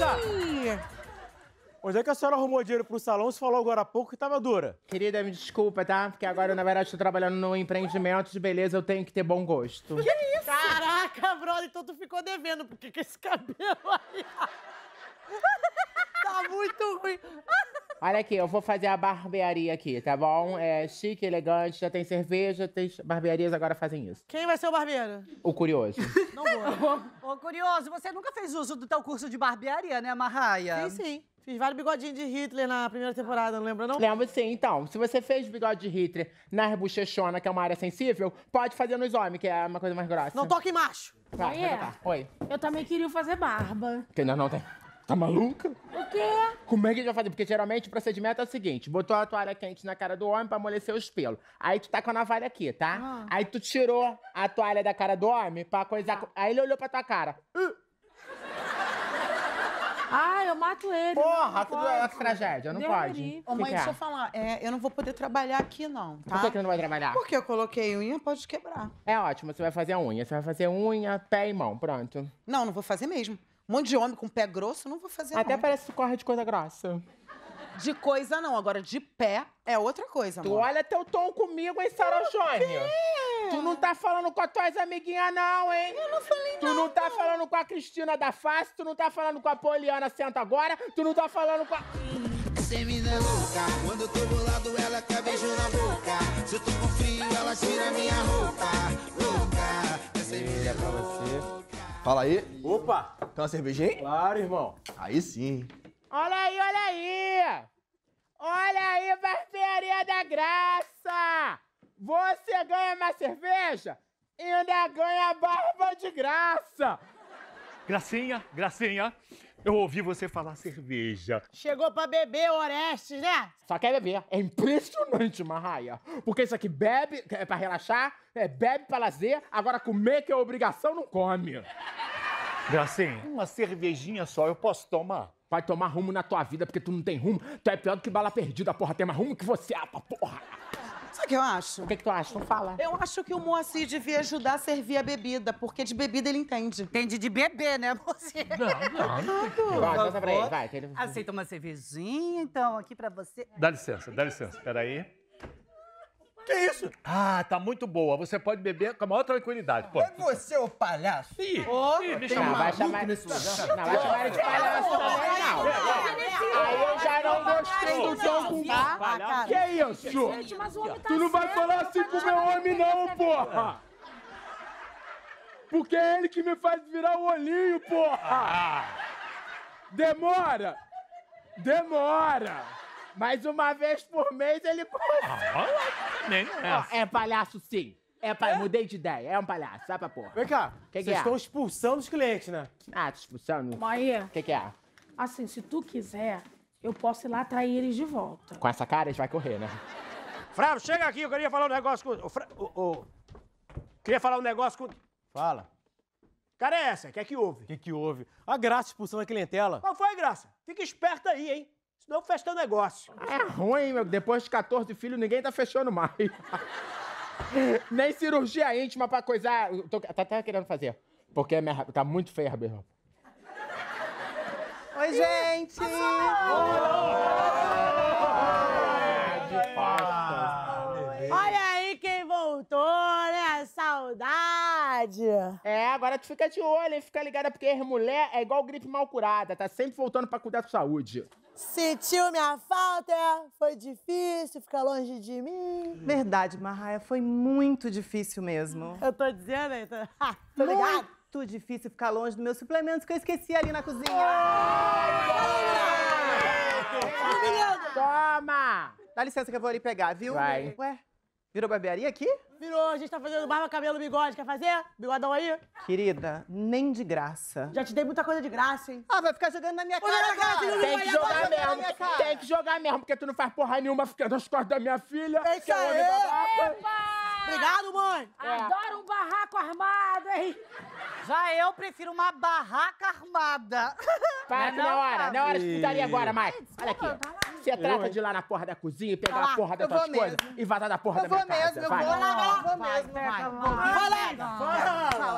Vanessa! Onde é que a senhora arrumou dinheiro pro salão? Você falou agora há pouco que tava dura. Querida, me desculpa, tá? Porque agora, na verdade, tô trabalhando no empreendimento de beleza, eu tenho que ter bom gosto. Que isso? Caraca, brother, então tu ficou devendo. Por que que esse cabelo aí? tá muito ruim. Olha aqui, eu vou fazer a barbearia aqui, tá bom? É chique, elegante, já tem cerveja, tem barbearias agora fazem isso. Quem vai ser o barbeiro? O curioso. Não vou. Né? Ô, curioso, você nunca fez uso do teu curso de barbearia, né, Marraia? Sim, sim. Fiz vários bigodinhos de Hitler na primeira temporada, não lembra, não? Lembro sim, então. Se você fez bigode de Hitler na bochechona, que é uma área sensível, pode fazer nos homens, que é uma coisa mais grossa. Não toque em macho! Vai, vai, é. Oi. Eu também queria fazer barba. Que ainda não tem. Tá maluca? quê? Como é que a gente vai fazer? Porque geralmente o procedimento é o seguinte: botou a toalha quente na cara do homem pra amolecer os pelos. Aí tu tá com a navalha aqui, tá? Ah. Aí tu tirou a toalha da cara do homem pra coisar. Ah. Tá. Aí ele olhou pra tua cara. Uh. Ah, eu mato ele. Porra, tudo é tragédia, não pode. Ô, mãe, deixa é? eu falar. É, eu não vou poder trabalhar aqui, não, tá? Por que, que não vai trabalhar? Porque eu coloquei unha, pode quebrar. É ótimo, você vai fazer a unha. Você vai fazer unha, pé e mão, pronto. Não, não vou fazer mesmo. Um monte de homem com pé grosso, não vou fazer Até não. parece que corre de coisa grossa. De coisa não, agora de pé é outra coisa, Tu olha teu tom comigo, hein, Sara Jônia? Tu não tá falando com as tuas amiguinhas, não, hein? Eu não falei Tu não, não tá falando com a Cristina da Face, tu não tá falando com a Poliana Senta Agora, tu não tá falando com a... Você me é louca, quando eu tô bolado ela quer beijo na boca. Se eu tô com frio ela tira minha roupa, louca. Essa é, é pra você. Fala aí. Opa! tem uma cervejinha? Claro, irmão. Aí sim. Olha aí, olha aí! Olha aí, barbearia da graça! Você ganha uma cerveja, e ainda ganha barba de graça! Gracinha, Gracinha, eu ouvi você falar cerveja. Chegou pra beber, Orestes, né? Só quer beber. É impressionante, Marraia. Porque isso aqui bebe é pra relaxar, é bebe pra lazer, agora comer que é obrigação não come. Gracinha, uma cervejinha só eu posso tomar? Vai tomar rumo na tua vida, porque tu não tem rumo. Tu é pior do que bala perdida, porra. Tem mais rumo que você, apa, porra. Sabe o que eu acho? O que, que tu acha? Não fala. Eu acho que o Moacir devia ajudar a servir a bebida, porque de bebida ele entende. Entende de beber, né, Moacir? Não, não. Vai, conta pra ele, vai. Que ele... Aceita uma cervejinha, então, aqui pra você. Dá licença, dá licença. Peraí. Que isso? Ah, tá muito boa. Você pode beber com a maior tranquilidade. Pô. É você, o palhaço? Ih, oh, Ih me chama. Não, vai chamar, não, vai chamar ele de palhaço também, não gostei do John com... Ah, ah que é isso? Gente, mas o homem tá Tu não vai falar assim com meu homem, não, porra! Porque é ele que me faz virar o olhinho, porra! Demora! Demora! Mas uma vez por mês ele consegue. Ah, é palhaço, sim. É, pai, é? mudei de ideia. É um palhaço, sai pra porra. Vem cá, vocês é? estão expulsando os clientes, né? Ah, tô expulsando. Maia. O que, que é? Assim, se tu quiser, eu posso ir lá atrair eles de volta. Com essa cara, eles vai correr, né? Frávio, chega aqui, eu queria falar um negócio com. O, Fra... o, o... Queria falar um negócio com. Fala. Cara, é essa, o que é que houve? O que, é que houve? A graça expulsando a clientela. Qual foi a graça? Fica esperto aí, hein? Senão fecha teu negócio. É ruim, meu. Depois de 14 filhos, ninguém tá fechando mais. Nem cirurgia íntima pra coisar. Tô, tá até tá querendo fazer. Porque minha... tá muito feia a minha Oi, gente! Olha aí quem voltou, né? Saudade! É, agora tu fica de olho, hein? Fica ligada, porque mulher é igual gripe mal curada, tá sempre voltando pra cuidar da saúde. Sentiu minha falta, foi difícil ficar longe de mim. Verdade, Marraia, foi muito difícil mesmo. Eu tô dizendo, então. tô ligado? muito difícil ficar longe dos meus suplementos que eu esqueci ali na cozinha. Toma! Dá licença que eu vou ali pegar, viu? Vai. Ué, virou barbearia aqui? Virou, a gente tá fazendo barba, cabelo, bigode. Quer fazer? Bigodão aí? Querida, nem de graça. Já te dei muita coisa de graça, hein? Ah, vai ficar jogando na minha cara, cara Tem que jogar mesmo, tem que jogar mesmo, porque tu não faz porra nenhuma ficando nas costas da minha filha. É isso é aí! Obrigado, mãe! É. Adoro um barraco armado! também. Já eu prefiro uma barraca armada. Para, tá, não, não, é hora, não é hora de putaria agora, mais. Olha aqui. Você trata de ir lá na porra da cozinha, pegar a porra das suas coisas e vazar da porra eu da minha mesmo, casa. Eu vou mesmo, eu vou lá, eu vou mesmo. Vai, vai, vai. Vai lá.